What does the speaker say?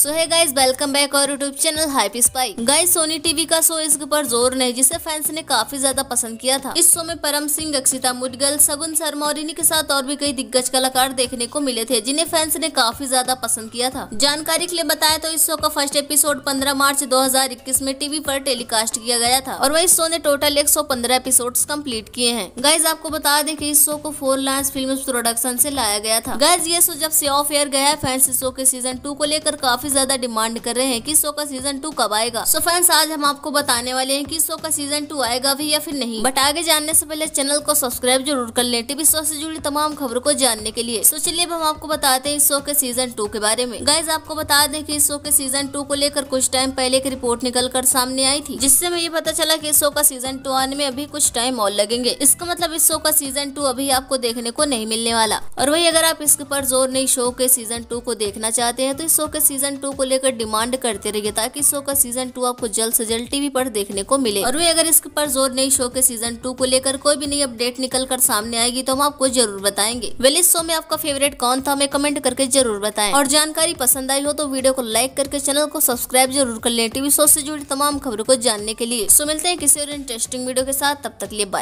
so hi guys welcome back our YouTube channel हाइपी स्पाई guys Sony TV का show इसके ऊपर जोर नहीं जिसे फैंस ने काफी ज्यादा पसंद किया था इस शो में परम सिंह अक्षिता मुदगल सगुन शर्मा और इन्हीं के साथ और भी कई दिग्गज कलाकार देखने को मिले थे जिन्हें फैंस ने काफी ज्यादा पसंद किया था जानकारी के लिए बताया तो इस शो का फर्स्ट एपिसोड पंद्रह मार्च दो में टीवी आरोप टेलीकास्ट किया गया था और वही शो ने टोटल एक एपिसोड कम्प्लीट किए हैं गाइज आपको बता दें की इस शो को फोर लाइन फिल्म प्रोडक्शन ऐसी लाया गया था गाइज ये शो जब से ऑफ एयर गया फैंस इस शो के सीजन टू को लेकर काफी काफी ज्यादा डिमांड कर रहे हैं कि शो का सीजन टू कब आएगा सो फ्रेंड्स आज हम आपको बताने वाले हैं कि शो का सीजन टू आएगा भी या फिर नहीं बट आगे जानने से पहले चैनल को सब्सक्राइब जरूर कर लें टीवी शो से जुड़ी तमाम खबरों को जानने के लिए सो चलिए अब हम आपको बताते हैं इस शो के सीजन टू के बारे में गाइज आपको बता दें की इस शो के सीजन टू को लेकर कुछ टाइम पहले एक रिपोर्ट निकल कर सामने आई थी जिससे हमें ये पता चला की शो का सीजन टू आने में अभी कुछ टाइम और लगेंगे इसका मतलब इस शो का सीजन टू अभी आपको देखने को नहीं मिलने वाला और वही अगर आप इसके पर जोर नहीं शो के सीजन टू को देखना चाहते हैं तो इस शो के सीजन टू को लेकर डिमांड करते रहिए ताकि शो का सीजन टू आपको जल्द से जल्द टीवी पर देखने को मिले और अगर इस पर जोर नहीं शो के सीजन टू को लेकर कोई भी नई अपडेट निकल कर सामने आएगी तो हम आपको जरूर बताएंगे वेल इस शो में आपका फेवरेट कौन था हमें कमेंट करके जरूर बताएं और जानकारी पसंद आई हो तो वीडियो को लाइक करके चैनल को सब्सक्राइब जरूर कर लें टीवी शो से जुड़ी तमाम खबरों को जानने के लिए सो मिलते हैं किसी और इंटरेस्टिंग वीडियो के साथ तब तक लिए बाय